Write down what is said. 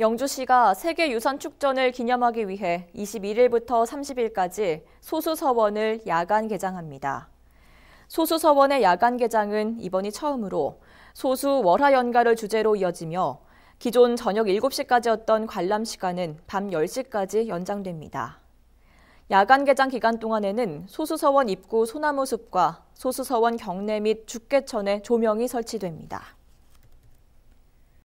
영주시가 세계유산 축전을 기념하기 위해 21일부터 30일까지 소수서원을 야간 개장합니다. 소수서원의 야간 개장은 이번이 처음으로 소수 월화 연가를 주제로 이어지며 기존 저녁 7시까지였던 관람 시간은 밤 10시까지 연장됩니다. 야간 개장 기간 동안에는 소수서원 입구 소나무숲과 소수서원 경내 및죽개천에 조명이 설치됩니다.